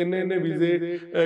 ਇੰਨੇ ਇੰਨੇ ਵੀਜ਼ੇ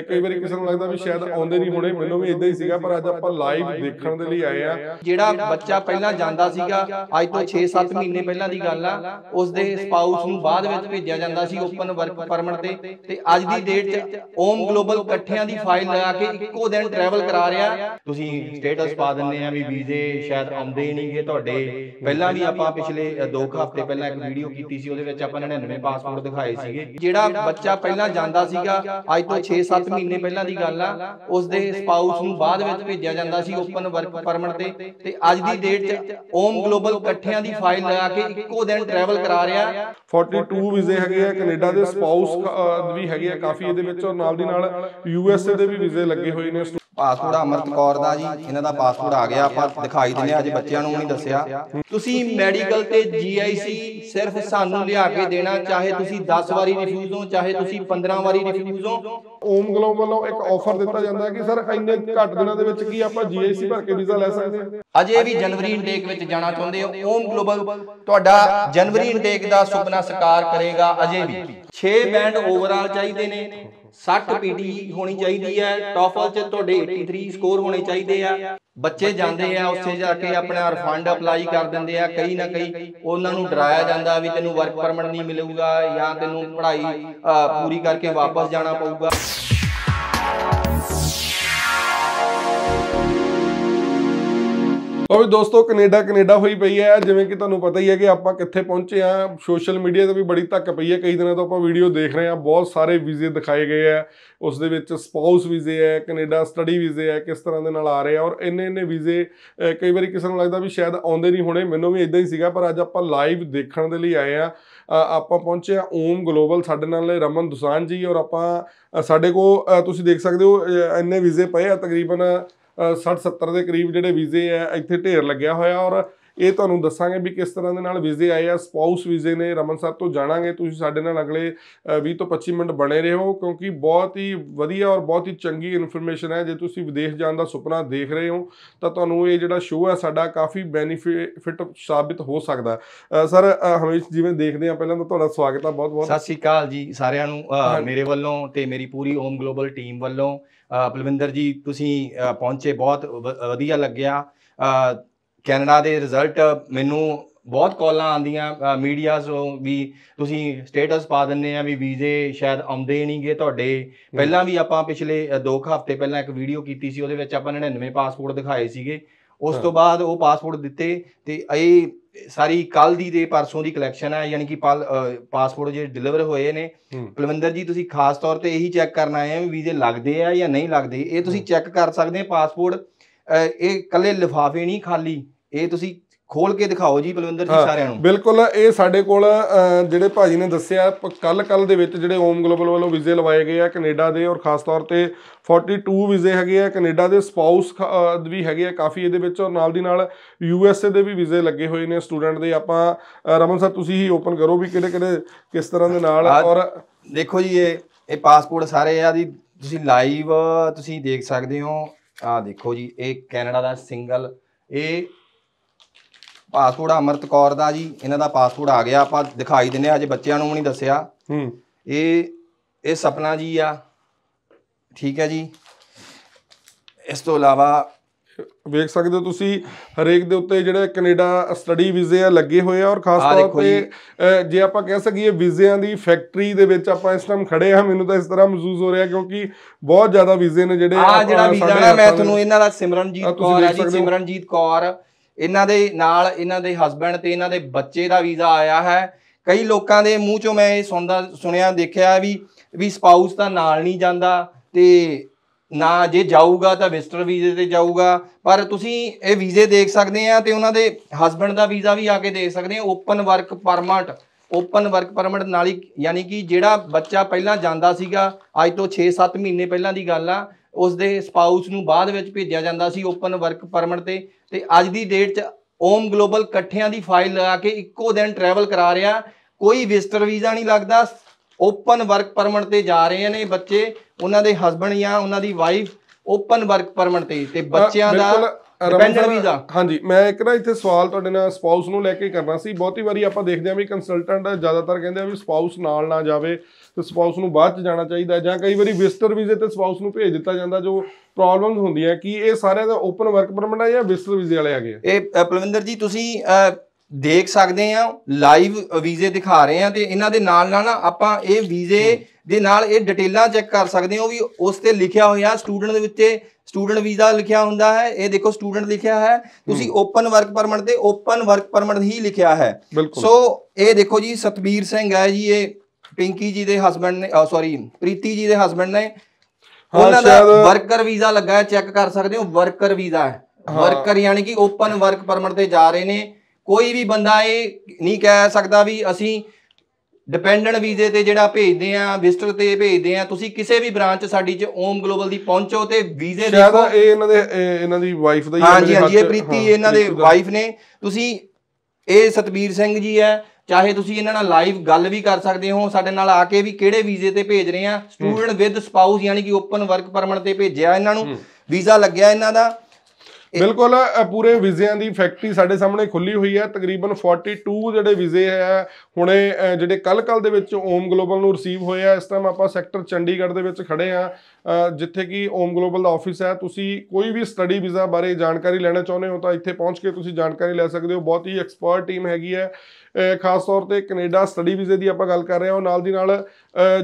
ਕਈ ਵਾਰੀ ਕਿਸੇ ਨੂੰ ਲੱਗਦਾ ਵੀ ਸ਼ਾਇਦ ਆਉਂਦੇ ਨਹੀਂ ਹੋਣੇ ਮੈਨੂੰ ਵੀ ਇਦਾਂ ਹੀ ਸੀਗਾ ਪਰ ਅੱਜ ਆਪਾਂ ਲਾਈਵ ਦੇਖਣ ਦੇ ਲਈ ਆਏ ਆ ਜਿਹੜਾ ਬੱਚਾ ਪਹਿਲਾਂ ਜਾਂਦਾ ਸੀਗਾ ਅੱਜ ਤੋਂ 6-7 ਮਹੀਨੇ ਪਹਿਲਾਂ ਦੀ ਗੱਲ ਆ ਉਸ ਦੇ ਸਪਾਊਸ ਨੂੰ ਬਾਅਦ ਵਿੱਚ ਭੇਜਿਆ ਜਾਂਦਾ ਸੀ ਓਪਨ ਵਰਕ ਪਰਮਿਟ ਤੇ ਤੇ ਅੱਜ ਦੀ ਡੇਟ 'ਚ ਓਮ ਗਲੋਬਲ ਇਕੱਠਿਆਂ ਦੀ ਫਾਈਲ ਲਗਾ ਕੇ ਇੱਕੋ ਦਿਨ ਟਰੈਵਲ ਕਰਾ ਰਿਹਾ ਤੁਸੀਂ ਸਟੇਟਸ ਪਾ ਦਿੰਦੇ ਆ ਵੀ ਵੀਜ਼ੇ ਸ਼ਾਇਦ ਆਉਂਦੇ ਹੀ ਨਹੀਂਗੇ ਤੁਹਾਡੇ ਪਹਿਲਾਂ ਵੀ ਆਪਾਂ ਪਿਛਲੇ 2 ਹਫ਼ਤੇ ਪਹਿਲਾਂ ਇੱਕ ਵੀਡੀਓ ਕੀਤੀ ਸੀ ਉਹਦੇ ਵਿੱਚ ਆਪਾਂ 99 ਪਾਸਪੋਰਟ ਦਿਖਾਏ ਸੀਗੇ ਜਿਹੜਾ ਬੱਚਾ ਪਹਿਲਾਂ ਜਾਂਦਾ ਸੀ ਸੀਗਾ ਅੱਜ ਤੋਂ 6-7 ਮਹੀਨੇ ਪਹਿਲਾਂ ਦੀ ਗੱਲ ਆ ਉਸ ਦੇ ਸਪਾਊਸ ਨੂੰ ਬਾਅਦ ਵਿੱਚ ਭੇਜਿਆ ਜਾਂਦਾ ਸੀ ਓਪਨ ਵਰਕ ਪਰਮਿਟ ਤੇ ਤੇ ਅੱਜ ਦੀ ਡੇਟ 'ਚ ਓਮ ਗਲੋਬਲ ਇਕੱਠਿਆਂ ਦੀ ਫਾਈਲ ਲਗਾ ਕੇ ਇੱਕੋ ਦਿਨ ਟਰੈਵਲ ਕਰਾ ਰਿਹਾ 42 ਵੀਜ਼ੇ ਹੈਗੇ ਆ ਕੈਨੇਡਾ ਦੇ ਸਪਾਊਸ ਵੀ ਹੈਗੇ ਆ ਕਾਫੀ ਇਹਦੇ ਵਿੱਚ ਔਰ ਨਾਲ ਦੀ ਨਾਲ ਯੂਐਸਏ ਦੇ ਵੀ ਵੀਜ਼ੇ ਲੱਗੇ ਹੋਏ ਨੇ ਪਾਸਪੋਰਟ ਅਮਰਤ ਕੌਰ ਦਾ ਜੀ ਇਹਨਾਂ ਦਾ ਪਾਸਪੋਰਟ ਆ ਗਿਆ ਆਪਾਂ ਦਿਖਾਈ ਦਿੰਨੇ ਅੱਜ ਬੱਚਿਆਂ ਨੂੰ ਨਹੀਂ ਦੱਸਿਆ ਤੁਸੀਂ ਮੈਡੀਕਲ ਤੇ ਜੀਆਈਸੀ ਸਿਰਫ ਸਾਨੂੰ ਲਿਆ ਕੇ ਦੇਣਾ ਚਾਹੇ ਤੁਸੀਂ 10 ਵਾਰੀ ਰਿਫਿਊਜ਼ ਹੋ ਚਾਹੇ ਤੁਸੀਂ 15 ਵਾਰੀ ਰਿਫਿਊਜ਼ ਹੋ ਓਮ ਗਲੋਬਲ ਵੱਲੋਂ ਇੱਕ ਆਫਰ ਦਿੱਤਾ ਜਾਂਦਾ ਹੈ ਕਿ ਸਰ ਇੰਨੇ ਘੱਟ ਦਿਨਾਂ ਦੇ ਵਿੱਚ ਕੀ ਆਪਾਂ ਜੀਆਈਸੀ ਭਰ ਕੇ ਵੀਜ਼ਾ ਲੈ ਸਕਦੇ ਹਾਂ ਅਜੇ ਵੀ ਜਨਵਰੀ ਇਨਟੇਕ ਵਿੱਚ ਜਾਣਾ ਚਾਹੁੰਦੇ ਹੋ ਓਮ ਗਲੋਬਲ ਤੁਹਾਡਾ ਜਨਵਰੀ ਇਨਟੇਕ ਦਾ ਸੁਪਨਾ ਸਰਕਾਰ ਕਰੇਗਾ ਅਜੇ ਵੀ 6 ਬੈਂਡ ਓਵਰਆਲ ਚਾਹੀਦੇ ਨੇ 60 ਪੀਡੀ ਹੋਣੀ ਚਾਹੀਦੀ ਹੈ ਟੋਫਲ 'ਚ ਤੁਹਾਡੇ 83 ਸਕੋਰ ਹੋਣੇ ਚਾਹੀਦੇ ਆ ਬੱਚੇ ਜਾਂਦੇ ਆ ਉੱਥੇ ਜਾ ਕੇ ਆਪਣਾ ਰਿਫੰਡ ਅਪਲਾਈ ਕਰ ਦਿੰਦੇ ਆ ਕਈ ਨਾ ਕਈ ਉਹਨਾਂ ਨੂੰ ਡਰਾਇਆ ਜਾਂਦਾ ਵੀ ਤੈਨੂੰ ਵਰਕ ਪਰਮਿਟ ਨਹੀਂ ਮਿਲੇਗਾ ਜਾਂ ਤੈਨੂੰ ਪੜ੍ਹਾਈ ਪੂਰੀ ਕਰਕੇ ਵਾਪਸ ਜਾਣਾ ਪਊਗਾ ਉਹ ਵੀ ਦੋਸਤੋ ਕੈਨੇਡਾ ਕੈਨੇਡਾ ਹੋਈ ਪਈ ਹੈ ਜਿਵੇਂ ਕਿ ਤੁਹਾਨੂੰ ਪਤਾ ਹੀ ਹੈ ਕਿ ਆਪਾਂ ਕਿੱਥੇ ਪਹੁੰਚੇ ਆ ਸੋਸ਼ਲ ਮੀਡੀਆ ਤੇ ਵੀ ਬੜੀ ਧੱਕ ਪਈ ਹੈ ਕਈ ਦਿਨਾਂ ਤੋਂ ਆਪਾਂ ਵੀਡੀਓ ਦੇਖ ਰਹੇ ਆ ਬਹੁਤ ਸਾਰੇ ਵੀਜ਼ੇ ਦਿਖਾਏ ਗਏ ਆ ਉਸ ਦੇ ਵਿੱਚ ਸਪਾਊਸ ਵੀਜ਼ੇ ਹੈ ਕੈਨੇਡਾ ਸਟੱਡੀ ਵੀਜ਼ੇ ਹੈ ਕਿਸ ਤਰ੍ਹਾਂ ਦੇ ਨਾਲ ਆ ਰਹੇ ਆ ਔਰ ਇੰਨੇ ਇੰਨੇ ਵੀਜ਼ੇ ਕਈ ਵਾਰੀ ਕਿਸੇ ਨੂੰ ਲੱਗਦਾ ਵੀ ਸ਼ਾਇਦ ਆਉਂਦੇ ਨਹੀਂ ਹੋਣੇ ਮੈਨੂੰ ਵੀ ਇਦਾਂ ਹੀ ਸੀਗਾ ਪਰ ਅੱਜ ਆਪਾਂ ਲਾਈਵ ਦੇਖਣ ਦੇ ਲਈ ਆਏ ਆ ਆਪਾਂ ਪਹੁੰਚੇ ਆ ਓਮ ਗਲੋਬਲ ਸਾਡੇ ਨਾਲ ਰਮਨ ਦੁਸਾਨ ਜੀ ਔਰ ਆਪਾਂ ਸਾਡੇ ਕੋ ਤੁਸੀਂ ਦੇਖ ਸਕਦੇ ਹੋ ਇੰਨੇ ਵੀਜ਼ੇ ਪਏ ਆ ਤਕਰੀਬਨ 60 70 ਦੇ ਕਰੀਬ ਜਿਹੜੇ ਵੀਜ਼ੇ ਆ ਇੱਥੇ ਢੇਰ ਲੱਗਿਆ ਹੋਇਆ ਔਰ ਇਹ ਤੁਹਾਨੂੰ ਦੱਸਾਂਗੇ ਵੀ ਕਿਸ ਤਰ੍ਹਾਂ ਦੇ ਨਾਲ ਵੀਜ਼ੇ ਆਏ ਆ ਸਪਾਊਸ ਵੀਜ਼ੇ ਨੇ ਰਮਨ ਸਾਹਿਬ ਤੋਂ ਜਾਣਾਂਗੇ ਤੁਸੀਂ ਸਾਡੇ ਨਾਲ ਅਗਲੇ 20 ਤੋਂ 25 ਮਿੰਟ ਬਣੇ ਰਹੋ ਕਿਉਂਕਿ ਬਹੁਤ ਹੀ ਵਧੀਆ ਔਰ ਬਹੁਤ ਹੀ ਚੰਗੀ ਇਨਫੋਰਮੇਸ਼ਨ ਹੈ ਜੇ ਤੁਸੀਂ ਵਿਦੇਸ਼ ਜਾਣ ਦਾ ਸੁਪਨਾ ਦੇਖ ਰਹੇ ਹੋ ਤਾਂ ਤੁਹਾਨੂੰ ਇਹ ਜਿਹੜਾ ਸ਼ੋਅ ਹੈ ਸਾਡਾ ਕਾਫੀ ਬੈਨੀਫਿਟ ਸਾਬਿਤ ਹੋ ਸਕਦਾ ਸਰ ਹਮੇਸ਼ ਜਿਵੇਂ ਦੇਖਦੇ ਆ ਪਹਿਲਾਂ ਤਾਂ ਤੁਹਾਡਾ ਸਵਾਗਤ ਆ ਬਹੁਤ ਬਹੁਤ ਸਤਿ ਸ਼੍ਰੀ ਅਕਾਲ ਜੀ ਸਾਰਿਆਂ ਨੂੰ ਮੇਰੇ ਵੱਲੋਂ ਤੇ ਮੇਰੀ ਪੂਰੀ ਓਮ ਗਲੋਬਲ ਟੀਮ ਵੱਲੋਂ ਬਲਵਿੰਦਰ ਜੀ ਤੁਸੀਂ ਪਹੁੰਚੇ ਬਹੁਤ ਵਧੀਆ ਲੱਗਿਆ ਕੈਨੇਡਾ ਦੇ ਰਿਜ਼ਲਟ ਮੈਨੂੰ ਬਹੁਤ ਕਾਲਾਂ ਆਉਂਦੀਆਂ ਮੀਡੀਆਜ਼ੋਂ ਵੀ ਤੁਸੀਂ ਸਟੇਟਸ ਪਾ ਦਿੰਨੇ ਆ ਵੀ ਵੀਜ਼ੇ ਸ਼ਾਇਦ ਆਉਂਦੇ ਨਹੀਂਗੇ ਤੁਹਾਡੇ ਪਹਿਲਾਂ ਵੀ ਆਪਾਂ ਪਿਛਲੇ 2 ਹਫ਼ਤੇ ਪਹਿਲਾਂ ਇੱਕ ਵੀਡੀਓ ਕੀਤੀ ਸੀ ਉਹਦੇ ਵਿੱਚ ਆਪਾਂ 99 ਪਾਸਪੋਰਟ ਦਿਖਾਏ ਸੀਗੇ ਉਸ ਤੋਂ ਬਾਅਦ ਉਹ ਪਾਸਪੋਰਟ ਦਿੱਤੇ ਤੇ ਇਹ ਸਾਰੀ ਕੱਲ ਦੀ ਤੇ ਪਰਸੋਂ ਦੀ ਕਲੈਕਸ਼ਨ ਹੈ ਯਾਨੀ ਕਿ ਪਾਸਪੋਰਟ ਜੇ ਡਿਲੀਵਰ ਹੋਏ ਨੇ ਪਲਵਿੰਦਰ ਜੀ ਤੁਸੀਂ ਖਾਸ ਤੌਰ ਤੇ ਇਹੀ ਚੈੱਕ ਕਰਨ ਆਏ ਆ ਵੀ ਵੀਜ਼ੇ ਲੱਗਦੇ ਆ ਜਾਂ ਨਹੀਂ ਲੱਗਦੇ ਇਹ ਤੁਸੀਂ ਚੈੱਕ ਕਰ ਸਕਦੇ ਆ ਪਾਸਪੋਰਟ ਇਹ ਕੱਲੇ ਲਿਫਾਫੇ ਨਹੀਂ ਖਾਲੀ ਇਹ ਤੁਸੀਂ ਖੋਲ ਕੇ ਦਿਖਾਓ ਜੀ ਬਲਵਿੰਦਰ ਜੀ ਸਾਰਿਆਂ ਨੂੰ ਬਿਲਕੁਲ ਇਹ ਸਾਡੇ ਕੋਲ ਜਿਹੜੇ ਭਾਜੀ ਨੇ ਦੱਸਿਆ ਕੱਲ ਕੱਲ ਦੇ ਵਿੱਚ ਜਿਹੜੇ ਓਮ ਗਲੋਬਲ ਵੱਲੋਂ ਵੀਜ਼ੇ ਲਵਾਏ ਗਏ ਆ ਕੈਨੇਡਾ ਦੇ ਔਰ ਖਾਸ ਤੌਰ ਤੇ 42 ਵੀਜ਼ੇ ਹੈਗੇ ਆ ਕੈਨੇਡਾ ਦੇ ਸਪਾਊਸ ਵੀ ਹੈਗੇ ਆ ਕਾਫੀ ਇਹਦੇ ਵਿੱਚ ਔਰ ਨਾਲ ਦੀ ਨਾਲ ਯੂ ਐਸ ਏ ਦੇ ਵੀ ਵੀਜ਼ੇ ਲੱਗੇ ਹੋਏ ਨੇ ਸਟੂਡੈਂਟ ਦੇ ਆਪਾਂ ਰਮਨ ਸਰ ਤੁਸੀਂ ਹੀ ਓਪਨ ਕਰੋ ਵੀ ਕਿਹੜੇ ਕਿਹੜੇ ਕਿਸ ਤਰ੍ਹਾਂ ਦੇ ਨਾਲ ਔਰ ਦੇਖੋ ਜੀ ਇਹ ਇਹ ਪਾਸਪੋਰਟ ਸਾਰੇ ਆ ਜੀ ਤੁਸੀਂ ਲਾਈਵ ਤੁਸੀਂ ਦੇਖ ਸਕਦੇ ਹੋ ਆ ਦੇਖੋ ਜੀ ਇਹ ਕੈਨੇਡਾ ਦਾ ਸਿੰਗਲ ਇਹ ਪਾਸਵਰਡ ਅਮਰਤ ਕੌਰ ਦਾ ਜੀ ਇਹਨਾਂ ਦਾ ਪਾਸਵਰਡ ਆ ਗਿਆ ਆਪਾਂ ਦਿਖਾਈ ਦਿੰਨੇ ਆ ਅਜੇ ਬੱਚਿਆਂ ਨੂੰ ਵੀ ਨਹੀਂ ਦੱਸਿਆ ਹੂੰ ਇਹ ਇਹ ਸਪਨਾ ਜੀ ਆ ਠੀਕ ਹੈ ਜੀ ਇਸ ਤੋਂ ਇਲਾਵਾ ਵੇਖ ਸਕਦੇ ਹੋ ਤੁਸੀਂ ਹਰੇਕ ਦੇ ਉੱਤੇ ਜਿਹੜੇ ਕੈਨੇਡਾ ਸਟੱਡੀ ਵੀਜ਼ੇ ਆ ਲੱਗੇ ਹੋਏ ਆ ਔਰ ਖਾਸ ਤੌਰ ਤੇ ਜੇ ਆਪਾਂ ਕਹਿ ਸਕੀਏ ਵੀਜ਼ਿਆਂ ਦੀ ਫੈਕਟਰੀ ਦੇ ਵਿੱਚ ਆਪਾਂ ਇਸ ਟਾਈਮ ਖੜੇ ਆ ਮੈਨੂੰ ਤਾਂ ਇਸ ਤਰ੍ਹਾਂ ਮਹਿਸੂਸ ਹੋ ਰਿਹਾ ਕਿਉਂਕਿ ਬਹੁਤ ਜ਼ਿਆਦਾ ਵੀਜ਼ੇ ਨੇ ਜਿਹੜੇ ਆ ਜਿਹੜਾ ਵੀਜ਼ਾ ਮੈਂ ਤੁਹਾਨੂੰ ਇਹਨਾਂ ਦਾ ਸਿਮਰਨਜੀਤ ਕੌਰ ਆ ਜੀ ਸਿਮਰਨਜੀਤ ਕੌਰ ਇਹਨਾਂ ਦੇ ਨਾਲ ਇਹਨਾਂ ਦੇ ਹਸਬੰਡ ਤੇ ਇਹਨਾਂ ਦੇ ਬੱਚੇ ਦਾ ਵੀਜ਼ਾ ਆਇਆ ਹੈ ਕਈ ਲੋਕਾਂ ਦੇ ਮੂੰਹ ਚੋਂ ਮੈਂ ਇਹ ਸੁਣਦਾ ਸੁਣਿਆ ਦੇਖਿਆ ਵੀ ਵੀ ਸਪਾਊਸ ਤਾਂ ਨਾਲ ਨਹੀਂ ਜਾਂਦਾ ਤੇ ਨਾ ਜੇ ਜਾਊਗਾ ਤਾਂ ਵਿਜ਼ਟਰ ਵੀਜ਼ੇ ਤੇ ਜਾਊਗਾ ਪਰ ਤੁਸੀਂ ਇਹ ਵੀਜ਼ੇ ਦੇਖ ਸਕਦੇ ਆ ਤੇ ਉਹਨਾਂ ਦੇ ਹਸਬੰਡ ਦਾ ਵੀਜ਼ਾ ਵੀ ਆ ਕੇ ਦੇਖ ਸਕਦੇ ਆ open work permit open work permit ਨਾਲ ਹੀ ਯਾਨੀ ਕਿ ਜਿਹੜਾ ਬੱਚਾ ਪਹਿਲਾਂ ਜਾਂਦਾ ਸੀਗਾ ਅੱਜ ਤੋਂ 6-7 ਮਹੀਨੇ ਪਹਿਲਾਂ ਦੀ ਗੱਲ ਆ ਉਸ ਦੇ ਸਪਾਊਸ ਨੂੰ ਬਾਅਦ ਵਿੱਚ ਭੇਜਿਆ ਜਾਂਦਾ ਸੀ ਓਪਨ ਵਰਕ ਪਰਮਿਟ ਤੇ ਤੇ ਅੱਜ ਦੀ ਡੇਟ 'ਚ ਓਮ ਗਲੋਬਲ ਇਕੱਠਿਆਂ ਦੀ ਫਾਈਲ ਲਗਾ ਕੇ ਇੱਕੋ ਦਿਨ ਟਰੈਵਲ ਕਰਾ ਰਿਹਾ ਕੋਈ ਵਿਜ਼ਟਰ ਵੀਜ਼ਾ ਨਹੀਂ ਲੱਗਦਾ ਓਪਨ ਵਰਕ ਪਰਮਿਟ ਤੇ ਜਾ ਰਹੇ ਨੇ ਬੱਚੇ ਉਹਨਾਂ ਦੇ ਹਸਬੰਡ ਜਾਂ ਉਹਨਾਂ ਦੀ ਵਾਈਫ ਓਪਨ ਵਰਕ ਪਰਮਿਟ ਤੇ ਤੇ ਬੱਚਿਆਂ ਦਾ ਡਿਪੈਂਡੈਂਟ ਦਾ ਹਾਂਜੀ ਮੈਂ ਇੱਕ ਨਾ ਇੱਥੇ ਸਵਾਲ ਤੁਹਾਡੇ ਨਾਲ ਸਪਾਊਸ ਨੂੰ ਲੈ ਕੇ ਕਰਨਾ ਸੀ ਬਹੁਤੀ ਵਾਰੀ ਆਪਾਂ ਦੇਖਦੇ ਆ ਵੀ ਕੰਸਲਟੈਂਟ ਜ਼ਿਆਦਾਤਰ ਕਹਿੰਦੇ ਆ ਵੀ ਸਪਾਊਸ ਨਾਲ ਨਾ ਜਾਵੇ ਤੇ ਸਪਾਊਸ ਨੂੰ ਬਾਅਦ ਚ ਜਾਣਾ ਚਾਹੀਦਾ ਜਾਂ ਕਈ ਵਾਰੀ ਵਿਜ਼ਟਰ ਵੀਜ਼ੇ ਤੇ ਸਪਾਊਸ ਨੂੰ ਭੇਜ ਦਿੱਤਾ ਜਾਂਦਾ ਜੋ ਪ੍ਰੋਬਲਮਸ ਹੁੰਦੀਆਂ ਕਿ ਇਹ ਸਾਰਿਆਂ ਦਾ ਓਪਨ ਵਰਕ ਪਰਮਿਟ ਆ ਜਾਂ ਵਿਜ਼ਟਰ ਵੀਜ਼ੇ ਵਾਲੇ ਆ ਗਏ ਇਹ ਪਲਵਿੰਦਰ ਜੀ ਤੁਸੀਂ ਦੇਖ ਸਕਦੇ ਆ ਲਾਈਵ ਵੀਜ਼ੇ ਦਿਖਾ ਰਹੇ ਆ ਤੇ ਇਹਨਾਂ ਦੇ ਨਾਲ ਨਾਲ ਆਪਾਂ ਇਹ ਵੀਜ਼ੇ ਦੇ ਨਾਲ ਇਹ ਡਿਟੇਲਾਂ ਚੈੱਕ ਕਰ ਸਕਦੇ ਹੋ ਵੀ ਉਸ ਤੇ ਲਿਖਿਆ ਹੋਇਆ ਸਟੂਡੈਂਟ ਦੇ ਵਿੱਚ ਸਟੂਡੈਂਟ ਵੀਜ਼ਾ ਲਿਖਿਆ ਹੁੰਦਾ ਹੈ ਇਹ ਦੇਖੋ ਸਟੂਡੈਂਟ ਲਿਖਿਆ ਹੈ ਤੁਸੀਂ ਓਪਨ ਵਰਕ ਪਰਮਿਟ ਤੇ ਓਪਨ ਵਰਕ ਪਰਮਿਟ ਹੀ ਲਿਖਿਆ ਹੈ ਸੋ ਇਹ ਦੇਖੋ ਜੀ ਸਤਬੀਰ ਸਿੰਘ ਹੈ ਜੀ ਇਹ ਪਿੰਕੀ ਜੀ ਦੇ ਹਸਬੰਡ ਨੇ ਸੌਰੀ ਪ੍ਰੀਤੀ ਜੀ ਦੇ ਹਸਬੰਡ ਨੇ ਉਹਨਾਂ ਦਾ ਵਰਕਰ ਵੀਜ਼ਾ ਲੱਗਾ ਹੈ ਚੈੱਕ ਕਰ ਸਕਦੇ ਹੋ ਵਰਕਰ ਵੀਜ਼ਾ ਹੈ ਵਰਕਰ ਯਾਨੀ ਕਿ ਓਪਨ ਵਰਕ ਪਰਮਿਟ ਤੇ ਜਾ ਰਹੇ ਨੇ ਕੋਈ ਵੀ ਬੰਦਾ ਇਹ ਨਹੀਂ ਕਹਿ ਸਕਦਾ ਵੀ ਅਸੀਂ ਡਿਪੈਂਡੈਂਟ ਵੀਜ਼ੇ ਤੇ ਜਿਹੜਾ ਭੇਜਦੇ ਆ ਵਿਸਟਰ ਤੇ ਭੇਜਦੇ ਆ ਤੁਸੀਂ ਕਿਸੇ ਵੀ ਬ੍ਰਾਂਚ ਸਾਡੀ ਚ ਓਮ ਗਲੋਬਲ ਦੀ ਪਹੁੰਚੋ ਤੇ ਵੀਜ਼ੇ ਦੇਖੋ ਸ਼ਾਇਦ ਇਹ ਇਹਨਾਂ ਦੇ ਇਹਨਾਂ ਦੀ ਵਾਈਫ ਦਾ ਹੀ ਹਾਂਜੀ ਹਾਂਜੀ ਇਹ ਪ੍ਰੀਤੀ ਇਹਨਾਂ ਦੇ ਵਾਈਫ ਨੇ ਤੁਸੀਂ ਇਹ ਸਤਬੀਰ ਸਿੰਘ ਜੀ ਹੈ ਚਾਹੇ ਤੁਸੀਂ ਇਹਨਾਂ ਨਾਲ ਲਾਈਵ ਗੱਲ ਵੀ ਕਰ ਸਕਦੇ ਹੋ ਸਾਡੇ ਨਾਲ ਆ ਕੇ ਵੀ ਕਿਹੜੇ ਵੀਜ਼ੇ ਤੇ ਭੇਜ ਰਹੇ ਆ ਸਟੂਡੈਂਟ ਵਿਦ ਸਪਾਊਸ ਯਾਨੀ ਕਿ ਓਪਨ ਵਰਕ ਪਰਮਿਟ ਤੇ ਭੇਜਿਆ ਇਹਨਾਂ ਨੂੰ ਵੀਜ਼ਾ ਲੱਗਿਆ ਇਹਨਾਂ ਦਾ ਬਿਲਕੁਲ ਪੂਰੇ ਵੀਜ਼ਿਆਂ ਦੀ ਫੈਕਟਰੀ ਸਾਡੇ ਸਾਹਮਣੇ ਖੁੱਲੀ ਹੋਈ ਹੈ ਤਕਰੀਬਨ 42 ਜਿਹੜੇ ਵੀਜ਼ੇ ਹੈ ਹੁਣੇ ਜਿਹੜੇ ਕੱਲ ਕੱਲ ਦੇ ਵਿੱਚ ਓਮ ਗਲੋਬਲ ਨੂੰ ਰਿਸੀਵ ਹੋਏ ਆ ਇਸ ਟਾਈਮ ਆਪਾਂ ਸੈਕਟਰ ਚੰਡੀਗੜ੍ਹ ਦੇ ਵਿੱਚ ਖੜੇ ਆ ਜਿੱਥੇ ਕਿ ਓਮ ਗਲੋਬਲ ਦਾ ਆਫਿਸ ਹੈ ਤੁਸੀਂ ਕੋਈ ਵੀ ਸਟੱਡੀ ਵੀਜ਼ਾ ਬਾਰੇ ਜਾਣਕਾਰੀ ਲੈਣਾ ਚਾਹੁੰਦੇ ਹੋ ਤਾਂ ਇੱਥੇ ਪਹੁੰਚ ਕੇ ਤੁਸੀਂ ਜਾਣਕਾਰੀ ਲੈ ਸਕਦੇ ਹੋ ਬਹੁਤ ਹੀ ਐਕਸਪਰਟ ਟੀਮ ਹੈਗੀ ਹੈ ਖਾਸ ਤੌਰ ਤੇ ਕੈਨੇਡਾ ਸਟੱਡੀ ਵੀਜ਼ੇ ਦੀ ਆਪਾਂ ਗੱਲ ਕਰ ਰਹੇ ਹਾਂ ਉਹ ਨਾਲ ਦੀ ਨਾਲ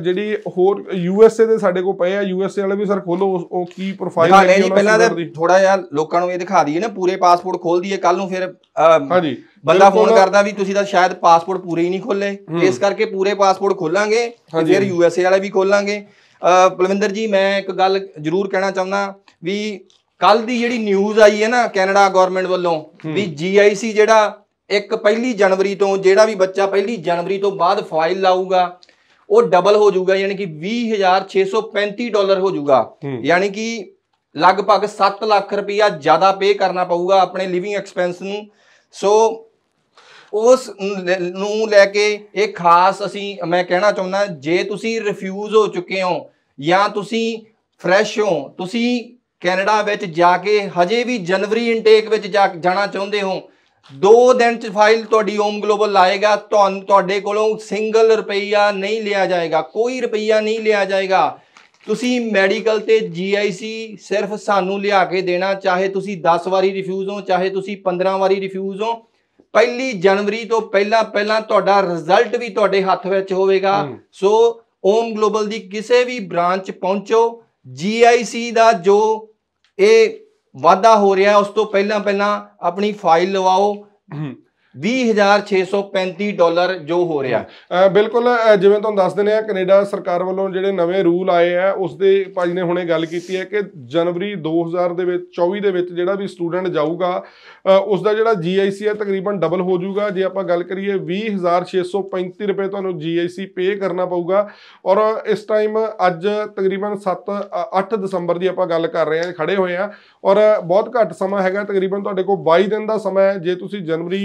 ਜਿਹੜੀ ਹੋਰ ਯੂ ਐਸ ਏ ਦੇ ਸਾਡੇ ਕੋਲ ਪਏ ਆ ਯੂ ਐਸ ਏ ਵਾਲੇ ਵੀ ਸਰ ਖੋਲੋ ਉਹ ਕੀ ਪ੍ਰੋਫਾਈਲ ਹੈ ਜੀ ਪਹਿਲਾਂ ਤਾਂ ਥੋੜਾ ਜਿਹਾ ਲੋਕਾਂ ਨੂੰ ਇਹ ਦਿਖਾ ਦਈਏ ਨਾ ਪੂਰੇ ਪਾਸਪੋਰਟ ਖੋਲ ਦਈਏ ਕੱਲ ਨੂੰ ਫਿਰ ਹਾਂਜੀ ਬੰਦਾ ਫੋਨ ਕਰਦਾ ਵੀ ਤੁਸੀਂ ਤਾਂ ਸ਼ਾਇਦ ਪਾਸਪੋਰਟ ਪੂਰੇ ਹੀ ਨਹੀਂ ਖੋਲੇ ਇਸ ਕਰਕੇ ਪੂਰੇ ਪਾਸਪੋਰਟ ਖੋਲਾਂਗੇ ਫਿਰ ਯੂ ਐਸ ਏ ਵਾਲੇ ਵੀ ਖੋਲਾਂਗੇ ਪਲਵਿੰਦਰ ਜੀ ਮੈਂ ਇੱਕ ਗੱਲ ਜ਼ਰੂਰ ਕਹਿਣਾ ਚਾਹੁੰਦਾ ਵੀ ਕੱਲ ਦੀ ਜਿਹੜੀ ਨਿਊਜ਼ ਆਈ ਹੈ ਨਾ ਕੈਨੇਡਾ ਗਵਰਨਮੈਂਟ ਵੱਲੋਂ ਵੀ ਜੀਆਈਸੀ ਜਿਹੜਾ ਇੱਕ ਪਹਿਲੀ ਜਨਵਰੀ ਤੋਂ ਜਿਹੜਾ ਵੀ ਬੱਚਾ ਪਹਿਲੀ ਜਨਵਰੀ ਤੋਂ ਬਾਅਦ ਫਾਈਲ ਲਾਊਗਾ ਉਹ ਡਬਲ ਹੋ ਜਾਊਗਾ ਯਾਨੀ ਕਿ 20635 ਡਾਲਰ ਹੋ ਜਾਊਗਾ ਯਾਨੀ ਕਿ ਲਗਭਗ 7 ਲੱਖ ਰੁਪਇਆ ਜ਼ਿਆਦਾ ਪੇ ਕਰਨਾ ਪਊਗਾ ਆਪਣੇ ਲਿਵਿੰਗ ਐਕਸਪੈਂਸ ਨੂੰ ਸੋ ਉਸ ਨੂੰ ਲੈ ਕੇ ਇਹ ਖਾਸ ਅਸੀਂ ਮੈਂ ਕਹਿਣਾ ਚਾਹੁੰਦਾ ਜੇ ਤੁਸੀਂ ਰਿਫਿਊਜ਼ ਹੋ ਚੁੱਕੇ ਹੋ ਜਾਂ ਤੁਸੀਂ ਫਰੈਸ਼ ਹੋ ਤੁਸੀਂ ਕੈਨੇਡਾ ਵਿੱਚ ਜਾ ਕੇ ਹਜੇ ਵੀ ਜਨਵਰੀ ਇਨਟੇਕ ਵਿੱਚ ਜਾਣਾ ਚਾਹੁੰਦੇ ਹੋ ਦੋ ਦਿਨ ਚ ਫਾਈਲ ਤੁਹਾਡੀ ਓਮ ਗਲੋਬਲ ਲਾਏਗਾ ਤੁਹਾਨੂੰ ਤੁਹਾਡੇ ਕੋਲੋਂ ਸਿੰਗਲ ਰੁਪਈਆ ਨਹੀਂ ਲਿਆ ਜਾਏਗਾ ਕੋਈ ਰੁਪਈਆ ਨਹੀਂ ਲਿਆ ਜਾਏਗਾ ਤੁਸੀਂ ਮੈਡੀਕਲ ਤੇ ਜੀਆਈਸੀ ਸਿਰਫ ਸਾਨੂੰ ਲਿਆ ਕੇ ਦੇਣਾ ਚਾਹੇ ਤੁਸੀਂ 10 ਵਾਰੀ ਰਿਫਿਊਜ਼ ਹੋ ਚਾਹੇ ਤੁਸੀਂ 15 ਵਾਰੀ ਰਿਫਿਊਜ਼ ਹੋ ਪਹਿਲੀ ਜਨਵਰੀ ਤੋਂ ਪਹਿਲਾਂ ਪਹਿਲਾਂ ਤੁਹਾਡਾ ਰਿਜ਼ਲਟ ਵੀ ਤੁਹਾਡੇ ਹੱਥ ਵਿੱਚ ਹੋਵੇਗਾ ਸੋ ਓਮ ਗਲੋਬਲ ਦੀ ਕਿਸੇ ਵੀ ਬ੍ਰਾਂਚ ਪਹੁੰਚੋ ਜੀਆਈਸੀ ਦਾ ਜੋ ਇਹ ਵਾਧਾ ਹੋ ਰਿਹਾ ਉਸ ਤੋਂ ਪਹਿਲਾਂ ਪਹਿਲਾਂ ਆਪਣੀ ਫਾਈਲ ਲਵਾਓ 20635 ਡਾਲਰ ਜੋ ਹੋ ਰਿਹਾ ਬਿਲਕੁਲ ਜਿਵੇਂ ਤੁਹਾਨੂੰ ਦੱਸ ਦਿੰਦੇ ਆ ਕੈਨੇਡਾ ਸਰਕਾਰ ਵੱਲੋਂ ਜਿਹੜੇ ਨਵੇਂ ਰੂਲ ਆਏ ਆ ਉਸ ਦੇ ਭਾਜੀ ਨੇ ਹੁਣੇ ਗੱਲ ਕੀਤੀ ਹੈ ਕਿ ਜਨਵਰੀ 2000 ਦੇ ਵਿੱਚ 24 ਦੇ ਵਿੱਚ ਜਿਹੜਾ ਵੀ ਸਟੂਡੈਂਟ ਜਾਊਗਾ ਉਸ ਦਾ ਜਿਹੜਾ ਜੀਆਈਸੀ ਹੈ ਤਕਰੀਬਨ ਡਬਲ ਹੋ ਜਾਊਗਾ ਜੇ ਆਪਾਂ ਗੱਲ ਕਰੀਏ 20635 ਰੁਪਏ ਤੁਹਾਨੂੰ ਜੀਆਈਸੀ ਪੇ ਕਰਨਾ ਪਊਗਾ ਔਰ ਇਸ ਟਾਈਮ ਅੱਜ ਤਕਰੀਬਨ 7 8 ਦਸੰਬਰ ਦੀ ਆਪਾਂ ਗੱਲ ਕਰ ਰਹੇ ਹਾਂ ਖੜੇ ਹੋਏ ਆ ਔਰ ਬਹੁਤ ਘੱਟ ਸਮਾਂ ਹੈਗਾ ਤਕਰੀਬਨ ਤੁਹਾਡੇ ਕੋਲ 22 ਦਿਨ ਦਾ ਸਮਾਂ ਹੈ ਜੇ ਤੁਸੀਂ ਜਨਵਰੀ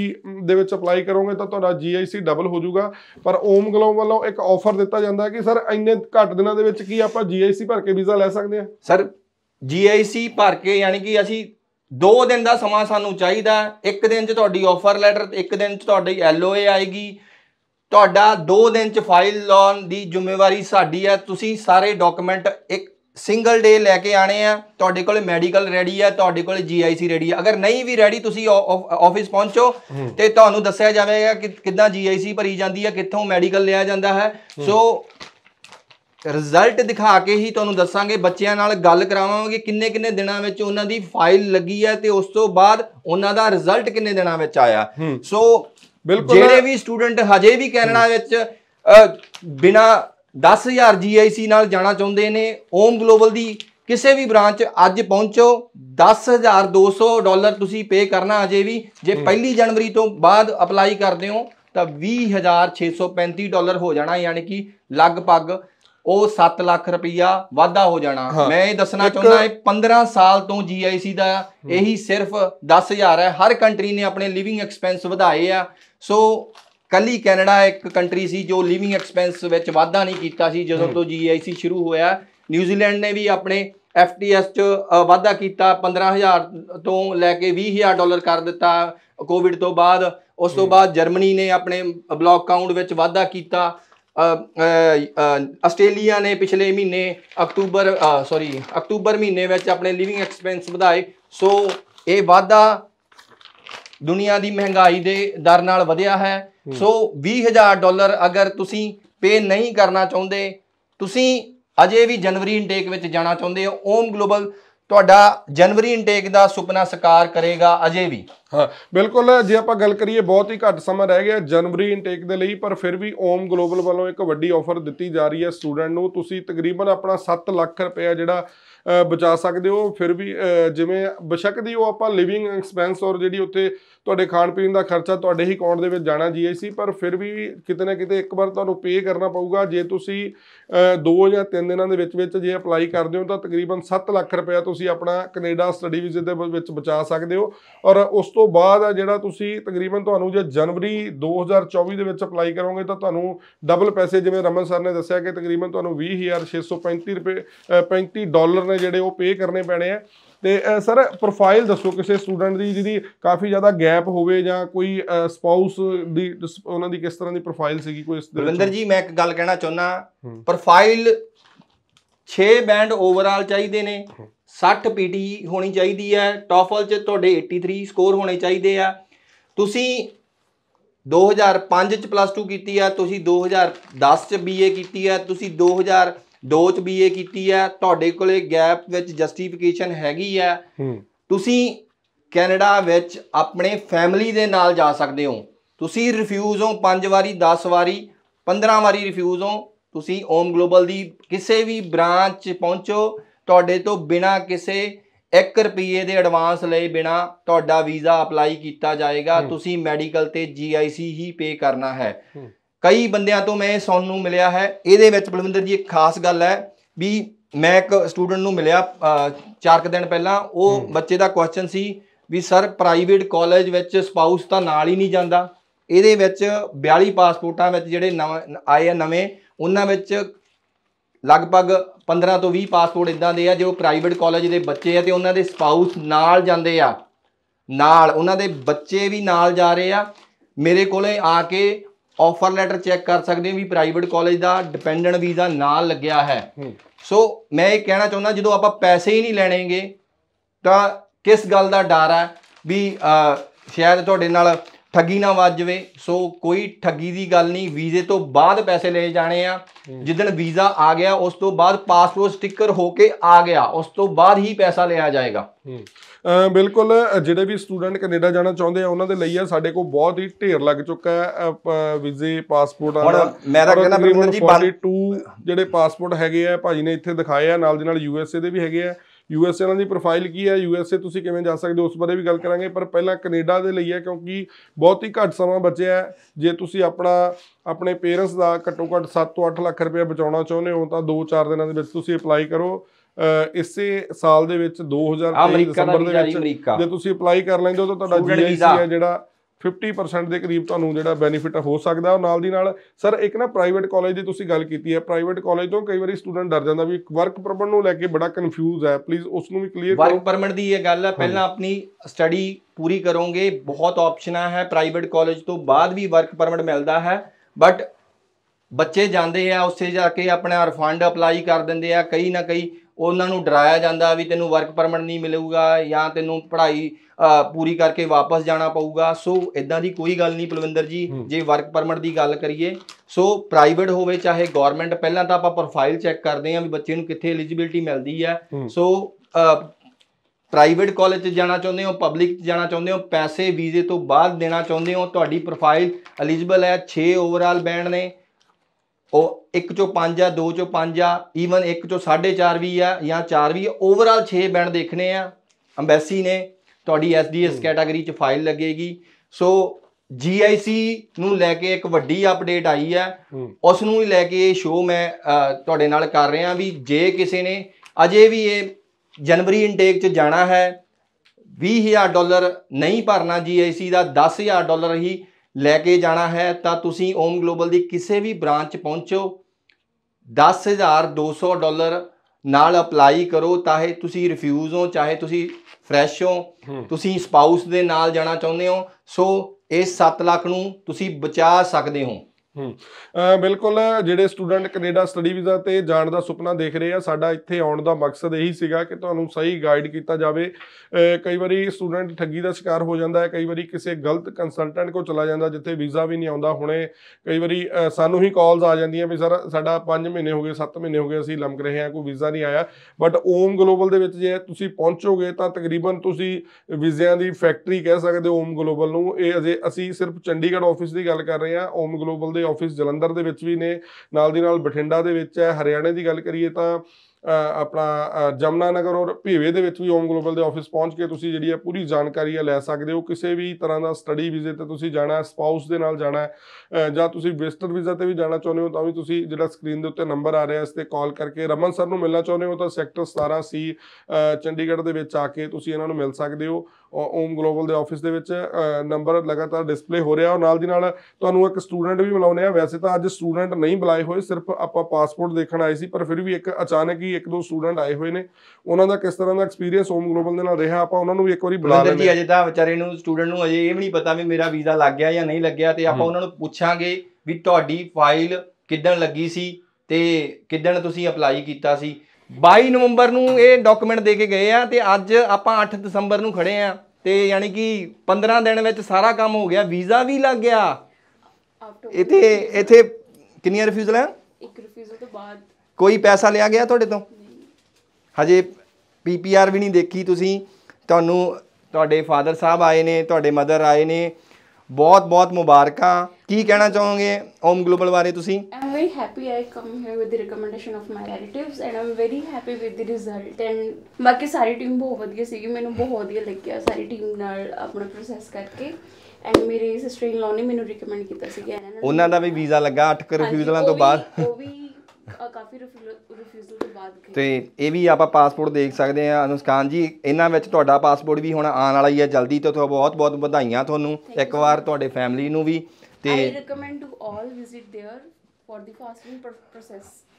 ਦੇ ਵਿੱਚ ਅਪਲਾਈ ਕਰੋਗੇ ਤਾਂ ਤੁਹਾਡਾ ਜੀਆਈਸੀ ਡਬਲ ਹੋ ਜਾਊਗਾ ਪਰ ਓਮ ਗਲੋਬ ਵੱਲੋਂ ਇੱਕ ਆਫਰ ਦਿੱਤਾ ਜਾਂਦਾ ਹੈ ਕਿ ਸਰ ਇੰਨੇ ਘੱਟ ਦਿਨਾਂ ਦੇ ਵਿੱਚ ਕੀ ਆਪਾਂ ਜੀਆਈਸੀ ਭਰ ਕੇ ਵੀਜ਼ਾ ਲੈ ਸਕਦੇ ਆ ਸਰ ਜੀਆਈਸੀ ਭਰ ਕੇ ਯਾਨੀ ਕਿ ਅਸੀਂ 2 ਦਿਨ ਦਾ ਸਮਾਂ ਸਾਨੂੰ ਚਾਹੀਦਾ ਇੱਕ ਦਿਨ 'ਚ ਤੁਹਾਡੀ ਆਫਰ ਲੈਟਰ ਤੇ ਇੱਕ ਦਿਨ 'ਚ ਤੁਹਾਡੀ ਐਲਓਏ ਆਏਗੀ ਤੁਹਾਡਾ 2 ਦਿਨ 'ਚ ਫਾਈਲ ਲਾਉਣ ਦੀ ਜ਼ਿੰਮੇਵਾਰੀ ਸਾਡੀ ਹੈ ਤੁਸੀਂ ਸਾਰੇ ਡਾਕੂਮੈਂਟ ਇੱਕ ਸਿੰਗਲ ਡੇ ਲੈ ਕੇ ਆਣੇ ਆ ਤੁਹਾਡੇ ਕੋਲ ਮੈਡੀਕਲ ਰੈਡੀ ਆ ਤੁਹਾਡੇ ਕੋਲ ਜੀਆਈਸੀ ਰੈਡੀ ਆ ਅਗਰ ਨਹੀਂ ਵੀ ਰੈਡੀ ਤੁਸੀਂ ਆਫਿਸ ਪਹੁੰਚੋ ਤੇ ਤੁਹਾਨੂੰ ਦੱਸਿਆ ਜਾਵੇਗਾ ਕਿ ਕਿੱਦਾਂ ਜੀਆਈਸੀ ਭਰੀ ਜਾਂਦੀ ਆ ਕਿੱਥੋਂ ਮੈਡੀਕਲ ਲਿਆ ਜਾਂਦਾ ਹੈ ਸੋ ਰਿਜ਼ਲਟ ਦਿਖਾ ਕੇ ਹੀ ਤੁਹਾਨੂੰ ਦੱਸਾਂਗੇ ਬੱਚਿਆਂ ਨਾਲ ਗੱਲ ਕਰਾਵਾਂਗੇ ਕਿੰਨੇ ਕਿੰਨੇ ਦਿਨਾਂ ਵਿੱਚ ਉਹਨਾਂ ਦੀ ਫਾਈਲ ਲੱਗੀ ਹੈ ਤੇ ਉਸ ਤੋਂ ਬਾਅਦ ਉਹਨਾਂ ਦਾ ਰਿਜ਼ਲਟ ਕਿੰਨੇ ਦਿਨਾਂ ਵਿੱਚ ਆਇਆ ਸੋ ਬਿਲਕੁਲ ਜਿਹੜੇ ਵੀ ਸਟੂਡੈਂਟ ਹਜੇ ਵੀ ਕੈਨੇਡਾ ਵਿੱਚ ਬਿਨਾ 10000 GIC ਨਾਲ ਜਾਣਾ ਚਾਹੁੰਦੇ ਨੇ ਓਮ ਗਲੋਬਲ ਦੀ ਕਿਸੇ ਵੀ ਬ੍ਰਾਂਚ ਅੱਜ ਪਹੁੰਚੋ 10200 ਡਾਲਰ ਤੁਸੀਂ ਪੇ ਕਰਨਾ ਅਜੇ ਵੀ ਜੇ ਪਹਿਲੀ ਜਨਵਰੀ ਤੋਂ ਬਾਅਦ ਅਪਲਾਈ ਕਰਦੇ ਹੋ ਤਾਂ 20635 ਡਾਲਰ ਹੋ ਜਾਣਾ ਯਾਨੀ ਕਿ ਲਗਭਗ ਉਹ 7 ਲੱਖ ਰੁਪਈਆ ਵਾਧਾ ਹੋ ਜਾਣਾ ਮੈਂ ਇਹ ਦੱਸਣਾ ਚਾਹੁੰਦਾ ਹਾਂ 15 ਸਾਲ ਤੋਂ GIC ਦਾ ਇਹੀ ਸਿਰਫ 10000 ਹੈ ਹਰ ਕੰਟਰੀ ਨੇ ਆਪਣੇ ਲਿਵਿੰਗ ਐਕਸਪੈਂਸ ਵਧਾਏ ਆ ਸੋ ਕੱਲੀ ਕੈਨੇਡਾ ਇੱਕ ਕੰਟਰੀ ਸੀ ਜੋ ਲਿਵਿੰਗ ਐਕਸਪੈਂਸ ਵਿੱਚ ਵਾਧਾ ਨਹੀਂ ਕੀਤਾ ਸੀ ਜਦੋਂ ਤੋਂ ਜੀਆਈਸੀ ਸ਼ੁਰੂ ਹੋਇਆ ਨਿਊਜ਼ੀਲੈਂਡ ਨੇ ਵੀ ਆਪਣੇ ਐਫਟੀਐਸ ਚ ਵਾਧਾ ਕੀਤਾ 15000 ਤੋਂ ਲੈ ਕੇ 20000 ਡਾਲਰ ਕਰ ਦਿੱਤਾ ਕੋਵਿਡ ਤੋਂ ਬਾਅਦ ਉਸ ਤੋਂ ਬਾਅਦ ਜਰਮਨੀ ਨੇ ਆਪਣੇ ਬਲੌਕ ਕਾਊਂਟ ਵਿੱਚ ਵਾਧਾ ਕੀਤਾ ਆਸਟ੍ਰੇਲੀਆ ਨੇ ਪਿਛਲੇ ਮਹੀਨੇ ਅਕਤੂਬਰ ਸੌਰੀ ਅਕਤੂਬਰ ਮਹੀਨੇ ਵਿੱਚ ਆਪਣੇ ਲਿਵਿੰਗ ਐਕਸਪੈਂਸ ਵਧਾਏ ਸੋ ਇਹ ਵਾਧਾ ਦੁਨੀਆ ਦੀ ਮਹਿੰਗਾਈ ਦੇ ਦਰ ਨਾਲ ਵਧਿਆ ਹੈ ਸੋ 20000 ਡਾਲਰ ਅਗਰ ਤੁਸੀਂ ਪੇ ਨਹੀਂ ਕਰਨਾ ਚਾਹੁੰਦੇ ਤੁਸੀਂ ਅਜੇ ਵੀ ਜਨਵਰੀ ਇਨਟੇਕ ਵਿੱਚ ਜਾਣਾ ਚਾਹੁੰਦੇ ਹੋ ਓਮ ਗਲੋਬਲ ਤੁਹਾਡਾ ਜਨਵਰੀ ਇਨਟੇਕ ਦਾ ਸੁਪਨਾ ਸਕਾਰ ਕਰੇਗਾ ਅਜੇ ਵੀ ਹਾਂ ਬਿਲਕੁਲ ਜੇ ਆਪਾਂ ਗੱਲ ਕਰੀਏ ਬਹੁਤ ਹੀ ਘੱਟ ਸਮਾਂ ਰਹਿ ਗਿਆ ਜਨਵਰੀ ਇਨਟੇਕ ਦੇ ਲਈ ਪਰ ਫਿਰ ਵੀ ਓਮ ਗਲੋਬਲ ਵੱਲੋਂ ਇੱਕ ਵੱਡੀ ਆਫਰ ਦਿੱਤੀ ਜਾ ਰਹੀ ਹੈ ਸਟੂਡੈਂਟ ਨੂੰ ਤੁਸੀਂ ਤਕਰੀਬਨ ਆਪਣਾ 7 ਲੱਖ ਰੁਪਏ ਜਿਹੜਾ ਬਚਾ ਸਕਦੇ ਹੋ ਫਿਰ ਵੀ ਜਿਵੇਂ ਬਸ਼ੱਕ ਦੀ ਉਹ ਆਪਾਂ ਲਿਵਿੰਗ ਐਕਸਪੈਂਸ ਔਰ ਜਿਹੜੀ ਉੱਥੇ ਤੁਹਾਡੇ ਖਾਣ ਪੀਣ ਦਾ ਖਰਚਾ ਤੁਹਾਡੇ ਹੀ ਅਕਾਊਂਟ ਦੇ ਵਿੱਚ ਜਾਣਾ ਜੀਐਸਟੀ ਪਰ ਫਿਰ ਵੀ ਕਿਤੇ ਨਾ ਕਿਤੇ ਇੱਕ ਵਾਰ ਤੁਹਾਨੂੰ ਪੇ ਕਰਨਾ ਪਊਗਾ ਜੇ ਤੁਸੀਂ 2 ਜਾਂ 3 ਦਿਨਾਂ ਦੇ ਵਿੱਚ ਵਿੱਚ ਜੇ ਅਪਲਾਈ ਕਰਦੇ ਹੋ ਤਾਂ ਤਕਰੀਬਨ 7 ਲੱਖ ਰੁਪਏ ਤੁਸੀਂ ਆਪਣਾ ਕੈਨੇਡਾ ਸਟੱਡੀ ਵੀਜ਼ੇ ਦੇ ਵਿੱਚ ਬਚਾ ਸਕਦੇ ਹੋ ਔਰ ਉਸ ਤੋਂ ਬਾਅਦ ਜਿਹੜਾ ਤੁਸੀਂ ਤਕਰੀਬਨ ਤੁਹਾਨੂੰ ਜੇ ਜਨਵਰੀ 2024 ਦੇ ਵਿੱਚ ਅਪਲਾਈ ਕਰੋਗੇ ਤਾਂ ਤੁਹਾਨੂੰ ਡਬਲ ਪੈਸੇ ਜਿਵੇਂ ਰਮਨ ਸਰ ਨੇ ਦੱਸਿਆ ਕਿ ਤਕਰੀਬਨ ਤੁਹਾਨੂੰ 20635 ਰੁਪਏ 35 ਡਾਲਰ ਨੇ ਜਿਹੜੇ ਉਹ ਪੇ ਕਰਨੇ ਪੈਣੇ ਆ ਤੇ ਸਰ ਪ੍ਰੋਫਾਈਲ ਦੱਸੋ ਕਿਸੇ ਸਟੂਡੈਂਟ ਦੀ ਜਿਹਦੀ ਕਾਫੀ ਜ਼ਿਆਦਾ ਗੈਪ ਹੋਵੇ ਜਾਂ ਕੋਈ ਸਪਾਊਸ ਦੀ ਉਹਨਾਂ ਦੀ ਕਿਸ ਤਰ੍ਹਾਂ ਦੀ ਪ੍ਰੋਫਾਈਲ ਸੀਗੀ ਕੋਈ ਬਲਵਿੰਦਰ ਜੀ ਮੈਂ ਇੱਕ ਗੱਲ ਕਹਿਣਾ ਚਾਹੁੰਦਾ ਪ੍ਰੋਫਾਈਲ 6 ਬੈਂਡ ਓਵਰਆਲ ਚਾਹੀਦੇ ਨੇ 60 ਪੀਟੀ ਹੋਣੀ ਚਾਹੀਦੀ ਹੈ ਟੋਫਲ 'ਚ ਤੁਹਾਡੇ 83 ਸਕੋਰ ਹੋਣੇ ਚਾਹੀਦੇ ਆ ਤੁਸੀਂ 2005 'ਚ ਪਲੱਸ 2 ਕੀਤੀ ਆ ਤੁਸੀਂ 2010 'ਚ ਬੀਏ ਕੀਤੀ ਆ ਤੁਸੀਂ 2000 ਦੋ ਚ ਬੀਏ ਕੀਤੀ ਹੈ ਤੁਹਾਡੇ ਕੋਲੇ ਗੈਪ ਵਿੱਚ ਜਸਟੀਫਿਕੇਸ਼ਨ ਹੈਗੀ ਹੈ ਤੁਸੀਂ ਕੈਨੇਡਾ ਵਿੱਚ ਆਪਣੇ ਫੈਮਿਲੀ ਦੇ ਨਾਲ ਜਾ ਸਕਦੇ ਹੋ ਤੁਸੀਂ ਰਿਫਿਊਜ਼ ਹੋ 5 ਵਾਰੀ 10 ਵਾਰੀ 15 ਵਾਰੀ ਰਿਫਿਊਜ਼ ਹੋ ਤੁਸੀਂ ਓਮ ਗਲੋਬਲ ਦੀ ਕਿਸੇ ਵੀ ਬ੍ਰਾਂਚ ਪਹੁੰਚੋ ਤੁਹਾਡੇ ਤੋਂ ਬਿਨਾ ਕਿਸੇ 1 ਰੁਪਏ ਦੇ ਐਡਵਾਂਸ ਲਏ ਬਿਨਾ ਤੁਹਾਡਾ ਵੀਜ਼ਾ ਅਪਲਾਈ ਕੀਤਾ ਜਾਏਗਾ ਤੁਸੀਂ ਮੈਡੀਕਲ ਤੇ ਜੀਆਈਸੀ ਹੀ ਪੇ ਕਰਨਾ ਹੈ ਕਈ ਬੰਦਿਆਂ ਤੋਂ ਮੈਂ ਸੁਣਨ ਨੂੰ ਮਿਲਿਆ ਹੈ ਇਹਦੇ ਵਿੱਚ ਬਲਵਿੰਦਰ ਜੀ ਇੱਕ ਖਾਸ ਗੱਲ ਹੈ ਵੀ ਮੈਂ ਇੱਕ ਸਟੂਡੈਂਟ ਨੂੰ ਮਿਲਿਆ 4 ਦਿਨ ਪਹਿਲਾਂ ਉਹ ਬੱਚੇ ਦਾ ਕੁਐਸਚਨ ਸੀ ਵੀ ਸਰ ਪ੍ਰਾਈਵੇਟ ਕਾਲਜ ਵਿੱਚ ਸਪਾਊਸ ਤਾਂ ਨਾਲ ਹੀ ਨਹੀਂ ਜਾਂਦਾ ਇਹਦੇ ਵਿੱਚ 42 ਪਾਸਪੋਰਟਾਂ ਵਿੱਚ ਜਿਹੜੇ ਆਏ ਆ ਨਵੇਂ ਉਹਨਾਂ ਵਿੱਚ ਲਗਭਗ 15 ਤੋਂ 20 ਪਾਸਪੋਰਟ ਇਦਾਂ ਦੇ ਆ ਜੋ ਪ੍ਰਾਈਵੇਟ ਕਾਲਜ ਦੇ ਬੱਚੇ ਆ ਤੇ ਉਹਨਾਂ ਦੇ ਸਪਾਊਸ ਨਾਲ ਜਾਂਦੇ ਆ ਨਾਲ ਉਹਨਾਂ ਦੇ ਬੱਚੇ ਵੀ ਨਾਲ ਜਾ ਰਹੇ ਆ ਮੇਰੇ ਕੋਲੇ ਆ ਕੇ ਆਫਰ ਲੈਟਰ ਚੈੱਕ ਕਰ ਸਕਦੇ ਹੋ ਵੀ ਪ੍ਰਾਈਵੇਟ ਕਾਲਜ ਦਾ ਡਿਪੈਂਡੈਂਟ ਵੀਜ਼ਾ ਨਾਲ ਲੱਗਿਆ ਹੈ ਸੋ ਮੈਂ ਇਹ ਕਹਿਣਾ ਚਾਹੁੰਦਾ ਜਦੋਂ ਆਪਾਂ ਪੈਸੇ ਹੀ ਨਹੀਂ ਲੈਣੇਗੇ ਤਾਂ ਕਿਸ ਗੱਲ ਦਾ ਡਰ ਹੈ ਵੀ ਸ਼ਾਇਦ ਤੁਹਾਡੇ ਨਾਲ ਠੱਗੀ ਨਾ ਵੱਜ ਜਵੇ ਸੋ ਕੋਈ ਠੱਗੀ ਦੀ ਗੱਲ ਨਹੀਂ ਵੀਜ਼ੇ ਤੋਂ ਬਾਅਦ ਪੈਸੇ ਲਏ ਜਾਣੇ ਆ ਜਿੱਦਣ ਵੀਜ਼ਾ ਆ ਗਿਆ ਉਸ ਤੋਂ ਬਾਅਦ ਪਾਸਪੋਰਟ ਸਟicker ਹੋ ਕੇ ਆ ਗਿਆ ਉਸ ਤੋਂ ਬਾਅਦ ਹੀ ਪੈਸਾ ਲਿਆ ਜਾਏਗਾ ਬਿਲਕੁਲ ਜਿਹੜੇ ਵੀ ਸਟੂਡੈਂਟ ਕੈਨੇਡਾ ਜਾਣਾ ਚਾਹੁੰਦੇ ਆ ਉਹਨਾਂ ਦੇ ਲਈ ਆ ਸਾਡੇ ਕੋਲ ਬਹੁਤ ਹੀ ਢੇਰ ਲੱਗ ਚੁੱਕਾ ਹੈ ਵੀਜ਼ੇ ਪਾਸਪੋਰਟ ਆ ਮੈਂ ਤਾਂ ਕਹਿੰਦਾ ਜੀ 42 ਜਿਹੜੇ ਪਾਸਪੋਰਟ ਹੈਗੇ ਆ ਭਾਜੀ ਨੇ ਇੱਥੇ ਦਿਖਾਏ ਆ ਨਾਲ ਦੇ ਨਾਲ ਯੂ ਐਸ ਏ ਦੇ ਵੀ ਹੈਗੇ ਆ ਯੂਐਸਏ ਨਾਲ ਦੀ ਪ੍ਰੋਫਾਈਲ ਕੀ ਹੈ ਯੂਐਸਏ ਤੁਸੀਂ ਕਿਵੇਂ ਜਾ ਸਕਦੇ ਹੋ ਉਸ ਬਾਰੇ ਵੀ ਗੱਲ ਕਰਾਂਗੇ ਪਰ ਪਹਿਲਾਂ ਕੈਨੇਡਾ ਦੇ ਲਈ ਹੈ ਕਿਉਂਕਿ ਬਹੁਤ ਹੀ ਘੱਟ ਸਮਾਂ ਬਚਿਆ ਹੈ ਜੇ ਤੁਸੀਂ ਆਪਣਾ ਆਪਣੇ ਪੇਰੈਂਟਸ ਦਾ ਘੱਟੋ ਘੱਟ 7 ਤੋਂ 8 ਲੱਖ ਰੁਪਏ ਬਚਾਉਣਾ ਚਾਹੁੰਦੇ ਹੋ ਤਾਂ 2-4 ਦਿਨਾਂ ਦੇ ਵਿੱਚ ਤੁਸੀਂ ਅਪਲਾਈ ਕਰੋ ਇਸੇ ਸਾਲ ਦੇ ਵਿੱਚ 2023 ਦਸੰਬਰ ਦੇ ਵਿੱਚ ਜੇ ਤੁਸੀਂ ਅਪਲਾਈ ਕਰ ਲੈਂਦੇ ਹੋ ਤਾਂ ਤੁਹਾਡਾ ਜੀਆਈਸੀ ਹੈ ਜਿਹੜਾ 50% ਦੇ ਕਰੀਬ ਤੁਹਾਨੂੰ ਜਿਹੜਾ ਬੈਨੀਫਿਟ ਹੋ ਸਕਦਾ ਉਹ ਨਾਲ ਦੀ ਨਾਲ ਸਰ ਇੱਕ ਨਾ ਪ੍ਰਾਈਵੇਟ ਕਾਲਜ ਦੀ ਤੁਸੀਂ ਗੱਲ ਕੀਤੀ ਹੈ ਪ੍ਰਾਈਵੇਟ ਕਾਲਜ ਤੋਂ ਕਈ ਵਾਰੀ ਸਟੂਡੈਂਟ ਡਰ ਜਾਂਦਾ ਵੀ ਵਰਕ ਪਰਮਿਟ ਨੂੰ ਲੈ ਕੇ ਬੜਾ ਕਨਫਿਊਜ਼ ਹੈ ਪਲੀਜ਼ ਉਸ ਨੂੰ ਵੀ ਕਲੀਅਰ ਕਰੋ ਵਰਕ ਪਰਮਿਟ ਦੀ ਇਹ ਗੱਲ ਹੈ ਪਹਿਲਾਂ ਆਪਣੀ ਸਟੱਡੀ ਪੂਰੀ ਕਰੋਗੇ ਬਹੁਤ ਆਪਸ਼ਨਾਂ ਹੈ ਪ੍ਰਾਈਵੇਟ ਕਾਲਜ ਤੋਂ ਬਾਅਦ ਵੀ ਵਰਕ ਪਰਮਿਟ ਮਿਲਦਾ ਹੈ ਬਟ ਬੱਚੇ ਜਾਂਦੇ ਆ ਉਸੇ ਜਾ ਕੇ ਆਪਣਾ ਰਿਫੰਡ ਅਪਲਾਈ ਕਰ ਦਿੰਦੇ ਆ ਕਈ ਨਾ ਕਈ ਉਹਨਾਂ ਨੂੰ ਡਰਾਇਆ ਜਾਂਦਾ ਵੀ ਤੈਨੂੰ ਵਰਕ ਪਰਮਿਟ ਨਹੀਂ ਮਿਲੇਗਾ ਜਾਂ ਤੈਨੂੰ ਪੜ੍ਹਾਈ ਪੂਰੀ ਕਰਕੇ ਵਾਪਸ ਜਾਣਾ ਪਊਗਾ ਸੋ ਇਦਾਂ ਦੀ ਕੋਈ ਗੱਲ ਨਹੀਂ ਪਲਵਿੰਦਰ ਜੀ ਜੇ ਵਰਕ ਪਰਮਿਟ ਦੀ ਗੱਲ ਕਰੀਏ ਸੋ ਪ੍ਰਾਈਵੇਟ ਹੋਵੇ ਚਾਹੇ ਗਵਰਨਮੈਂਟ ਪਹਿਲਾਂ ਤਾਂ ਆਪਾਂ ਪ੍ਰੋਫਾਈਲ ਚੈੱਕ ਕਰਦੇ ਆ ਵੀ ਬੱਚੇ ਨੂੰ ਕਿੱਥੇ ਐਲੀਜੀਬਿਲਟੀ ਮਿਲਦੀ ਆ ਸੋ ਪ੍ਰਾਈਵੇਟ ਕਾਲਜ ਜਾਣਾ ਚਾਹੁੰਦੇ ਹੋ ਪਬਲਿਕ ਜਾਣਾ ਚਾਹੁੰਦੇ ਹੋ ਪੈਸੇ ਵੀਜ਼ੇ ਤੋਂ ਬਾਅਦ ਦੇਣਾ ਚਾਹੁੰਦੇ ਹੋ ਤੁਹਾਡੀ ਪ੍ਰੋਫਾਈਲ ਐਲੀਜੀਬਲ ਹੈ 6 ਓਵਰਆਲ ਬੈਂਡ ਨੇ ਉਹ 1 ਚੋਂ 5 ਆ 2 ਚੋਂ 5 ਆ ਈਵਨ 1 ਚੋਂ 4.5 ਵੀ ਆ ਜਾਂ 4 ਵੀ ਓਵਰਆਲ 6 ਬੈਂਡ ਦੇਖਣੇ ਆ ਅੰਬੈਸੀ ਨੇ ਤੁਹਾਡੀ ਐਸਡੀਐਸ ਕੈਟਾਗਰੀ ਚ ਫਾਈਲ ਲੱਗੇਗੀ ਸੋ ਜੀਆਈਸੀ ਨੂੰ ਲੈ ਕੇ ਇੱਕ ਵੱਡੀ ਅਪਡੇਟ ਆਈ ਹੈ ਉਸ ਨੂੰ ਹੀ ਲੈ ਕੇ ਇਹ ਸ਼ੋਅ ਮੈਂ ਤੁਹਾਡੇ ਨਾਲ ਕਰ ਰਿਹਾ ਵੀ ਜੇ ਕਿਸੇ ਨੇ ਅਜੇ ਵੀ ਇਹ ਜਨਵਰੀ ਇਨਟੇਕ ਚ ਜਾਣਾ ਹੈ 20000 ਡਾਲਰ ਨਹੀਂ ਭਰਨਾ ਜੀਆਈਸੀ ਦਾ 10000 ਡਾਲਰ ਹੀ ਲੈ ਕੇ ਜਾਣਾ ਹੈ ਤਾਂ ਤੁਸੀਂ ਓਮ ਗਲੋਬਲ ਦੀ ਕਿਸੇ ਵੀ ਬ੍ਰਾਂਚ ਪਹੁੰਚੋ 10200 ਡਾਲਰ ਨਾਲ ਅਪਲਾਈ ਕਰੋ ਚਾਹੇ ਤੁਸੀਂ ਰਿਫਿਊਜ਼ ਹੋ ਚਾਹੇ ਤੁਸੀਂ ਫਰੈਸ਼ ਹੋ ਤੁਸੀਂ ਸਪਾਊਸ ਦੇ ਨਾਲ ਜਾਣਾ ਚਾਹੁੰਦੇ ਹੋ ਸੋ ਇਸ 7 ਲੱਖ ਨੂੰ ਤੁਸੀਂ ਬਚਾ ਸਕਦੇ ਹੋ ਹੂੰ ਬਿਲਕੁਲ ਜਿਹੜੇ ਸਟੂਡੈਂਟ ਕੈਨੇਡਾ ਸਟੱਡੀ ਵੀਜ਼ਾ ਤੇ ਜਾਣ ਦਾ ਸੁਪਨਾ ਦੇਖ ਰਹੇ ਆ ਸਾਡਾ ਇੱਥੇ ਆਉਣ ਦਾ ਮਕਸਦ ਇਹੀ ਸੀਗਾ ਕਿ ਤੁਹਾਨੂੰ ਸਹੀ ਗਾਈਡ ਕੀਤਾ ਜਾਵੇ ਕਈ ਵਾਰੀ ਸਟੂਡੈਂਟ ਠੱਗੀ ਦਾ ਸ਼ਿਕਾਰ ਹੋ ਜਾਂਦਾ ਹੈ ਕਈ ਵਾਰੀ ਕਿਸੇ ਗਲਤ ਕੰਸਲਟੈਂਟ ਕੋਲ ਚਲਾ ਜਾਂਦਾ ਜਿੱਥੇ ਵੀਜ਼ਾ ਵੀ ਨਹੀਂ ਆਉਂਦਾ ਹੁਣੇ ਕਈ ਵਾਰੀ ਸਾਨੂੰ ਹੀ ਕਾਲਸ ਆ ਜਾਂਦੀਆਂ ਵੀ ਸਰ ਸਾਡਾ 5 ਮਹੀਨੇ ਹੋ ਗਏ 7 ਮਹੀਨੇ ਹੋ ਗਏ ਅਸੀਂ ਲੰਮਕ ਰਹੇ ਆ ਕੋਈ ਵੀਜ਼ਾ ਨਹੀਂ ਆਇਆ ਬਟ ਓਮ ਗਲੋਬਲ ਦੇ ਵਿੱਚ ਜੇ ਤੁਸੀਂ ਪਹੁੰਚੋਗੇ ਤਾਂ ਤਕਰੀਬਨ ਤੁਸੀਂ ਵੀਜ਼ਿਆਂ ਦੀ ਫੈਕਟਰੀ ਕਹਿ ਸਕਦੇ ਹੋ ਓਮ ਗਲੋਬਲ ਨੂੰ ਇਹ ਅਜੇ ਅਸੀਂ ਸਿਰਫ ਚੰਡੀਗੜ੍ਹ ਆਫਿਸ ਦੀ ਗੱਲ ਕਰ ਰਹੇ ਹਾਂ ਓਮ ਗਲੋਬਲ ਦੇ ਆਫਿਸ ਜਲੰਧਰ ਦੇ ਵਿੱਚ ਵੀ ਨੇ ਨਾਲ ਦੀ ਨਾਲ ਬਠਿੰਡਾ ਦੇ ਵਿੱਚ ਹੈ ਹਰਿਆਣੇ ਦੀ ਗੱਲ ਕਰੀਏ ਤਾਂ ਆਪਣਾ ਜਮਨਾ ਨਗਰ ਔਰ ਭੀਵੇ ਦੇ ਵਿੱਚ ਵੀ ਓਮ ਗਲੋਬਲ ਦੇ ਆਫਿਸ ਪਹੁੰਚ ਕੇ ਤੁਸੀਂ ਜਿਹੜੀ ਹੈ ਪੂਰੀ ਜਾਣਕਾਰੀ ਲੈ ਸਕਦੇ ਹੋ ਕਿਸੇ ਵੀ ਤਰ੍ਹਾਂ ਦਾ ਸਟੱਡੀ ਵੀਜ਼ੇ ਤੇ ਤੁਸੀਂ ਜਾਣਾ ਹੈ ਸਪਾਊਸ ਦੇ ਨਾਲ ਜਾਣਾ ਹੈ ਜਾਂ ਤੁਸੀਂ ਵਿਜ਼ਟਰ ਵੀਜ਼ਾ ਤੇ ਵੀ ਜਾਣਾ ਚਾਹੁੰਦੇ ਹੋ ਤਾਂ ਵੀ ਤੁਸੀਂ ਜਿਹੜਾ ਸਕਰੀਨ ਦੇ ਉੱਤੇ ਨੰਬਰ ਆ ਰਿਹਾ ਇਸ ਤੇ ਕਾਲ ਕਰਕੇ ਰਮਨ ਸਰ ਨੂੰ ਮਿਲਣਾ ਚਾਹੁੰਦੇ ਹੋ ਤਾਂ ਸੈਕਟਰ 17 ਸੀ ਚੰਡੀਗੜ੍ਹ ਦੇ ਵਿੱਚ ਆ ਕੇ ਤੁਸੀਂ ਇਹਨਾਂ ਨੂੰ ਮਿਲ ਸਕਦੇ ਹੋ ਓਮ ਗਲੋਬਲ ਦੇ ਆਫਿਸ ਦੇ ਵਿੱਚ ਨੰਬਰ ਲਗਾਤਾਰ ਡਿਸਪਲੇ ਹੋ ਰਿਹਾ ਔਰ ਨਾਲ ਦੀ ਨਾਲ ਤੁਹਾਨੂੰ ਇੱਕ ਸਟੂਡੈਂਟ ਵੀ ਮਿਲਾਉਨੇ ਆ ਵੈਸੇ ਤਾਂ ਅੱਜ ਸਟੂਡੈਂਟ ਨਹੀਂ ਬੁਲਾਏ ਹੋਏ ਸਿਰਫ ਆਪਾਂ ਪਾਸਪੋਰਟ ਦੇਖਣ ਆਏ ਸੀ ਪਰ ਫਿਰ ਵੀ ਇੱਕ ਅਚਾਨਕ ਹੀ ਇੱਕ ਦੋ ਸਟੂਡੈਂਟ ਆਏ ਹੋਏ ਨੇ ਉਹਨਾਂ ਦਾ ਕਿਸ ਤਰ੍ਹਾਂ ਦਾ ਐਕਸਪੀਰੀਅੰਸ ਓਮ ਗਲੋਬਲ ਦੇ ਨਾਲ ਰਿਹਾ ਆਪਾਂ ਉਹਨਾਂ ਨੂੰ ਵੀ ਇੱਕ ਵਾਰੀ ਬੁਲਾ ਲੈਂਦੇ ਜੀ ਅਜੇ ਤਾਂ ਵਿਚਾਰੇ ਨੂੰ ਸਟੂਡੈਂਟ ਨੂੰ ਅਜੇ ਇਹ ਵੀ ਨਹੀਂ ਪਤਾ ਵੀ ਮੇਰਾ ਵੀਜ਼ਾ ਲੱਗ ਗਿਆ ਜਾਂ ਨਹੀਂ ਲੱਗਿਆ ਤੇ ਆਪਾਂ ਉਹਨਾਂ ਨੂੰ ਪੁੱਛਾਂਗੇ ਵੀ ਤੁਹਾਡੀ ਫਾਈਲ ਕਿੱਦਣ ਲੱਗੀ ਸੀ ਤੇ ਕਿੱਦਣ ਤੁਸੀਂ ਅਪਲਾਈ ਕੀਤਾ ਸੀ 22 ਨਵੰਬਰ ਨੂੰ ਇਹ ਡਾਕੂਮੈਂਟ ਦੇ ਕੇ ਗਏ ਆ ਤੇ ਅੱਜ ਆਪਾਂ 8 ਦਸੰਬਰ ਨੂੰ ਖੜੇ ਆ ਤੇ ਯਾਨੀ ਕਿ 15 ਦਿਨ ਵਿੱਚ ਸਾਰਾ ਕੰਮ ਹੋ ਗਿਆ ਵੀਜ਼ਾ ਵੀ ਲੱਗ ਗਿਆ ਇੱਥੇ ਇੱਥੇ ਕਿੰਨੀਆਂ ਰਿਫਿਊਜ਼ਲ ਆ ਇੱਕ ਰਿਫਿਊਜ਼ਲ ਤੋਂ ਬਾਅਦ ਕੋਈ ਪੈਸਾ ਲਿਆ ਗਿਆ ਤੁਹਾਡੇ ਤੋਂ ਹਜੇ ਪੀਪੀਆਰ ਵੀ ਨਹੀਂ ਦੇਖੀ ਤੁਸੀਂ ਤੁਹਾਨੂੰ ਤੁਹਾਡੇ ਫਾਦਰ ਸਾਹਿਬ ਆਏ ਨੇ ਤੁਹਾਡੇ ਮਦਰ ਆਏ ਨੇ ਬਹੁਤ ਬਹੁਤ ਮੁਬਾਰਕਾਂ ਕੀ ਕਹਿਣਾ ਚਾਹੋਗੇ ਓਮ ਗਲੋਬਲ ਬਾਰੇ ਤੁਸੀਂ very happy I come here with the recommendation of my relatives and I'm very happy with the result and ਬਾਕੀ ਸਾਰੀ ਟੀਮ ਬਹੁਤ ਵਧੀਆ ਸੀਗੀ ਮੈਨੂੰ ਬਹੁਤ ਵਧੀਆ ਲੱਗਿਆ ਸਾਰੀ ਟੀਮ ਨਾਲ ਆਪਣਾ ਪ੍ਰੋਸੈਸ ਕਰਕੇ ਐਂਡ ਮੇਰੇ ਸਿਸਟਰ ਇਨ ਲਾਅ ਨੇ ਮੈਨੂੰ ਰეკਮੈਂਡ ਕੀਤਾ ਸੀਗਾ ਉਹਨਾਂ ਦਾ ਵੀ ਵੀਜ਼ਾ ਲੱਗਾ 8 ਰਿਫਿਊਜ਼ਲਾਂ ਤੋਂ ਬਾਅਦ ਉਹ ਵੀ ਕਾਫੀ ਰਿਫਿਊਜ਼ਲ ਤੋਂ ਬਾਅਦ ਤੇ ਇਹ ਵੀ ਆਪਾਂ ਪਾਸਪੋਰਟ ਦੇਖ ਸਕਦੇ ਆ ਅਨੁਸਕਾਨ ਜੀ ਇਹਨਾਂ ਵਿੱਚ ਤੁਹਾਡਾ ਪਾਸਪੋਰਟ ਵੀ ਹੁਣ ਆਉਣ ਵਾਲਾ ਹੀ ਹੈ ਜਲਦੀ ਤੇ ਤੁਹਾਨੂੰ ਬਹੁਤ ਬਹੁਤ ਵਧਾਈਆਂ ਤੁਹਾਨੂੰ ਇੱਕ ਵਾਰ ਤੁਹਾਡੇ ਫੈਮਿਲੀ ਨੂੰ ਵੀ ਤੇ I recommend to all visit there for the fostering process.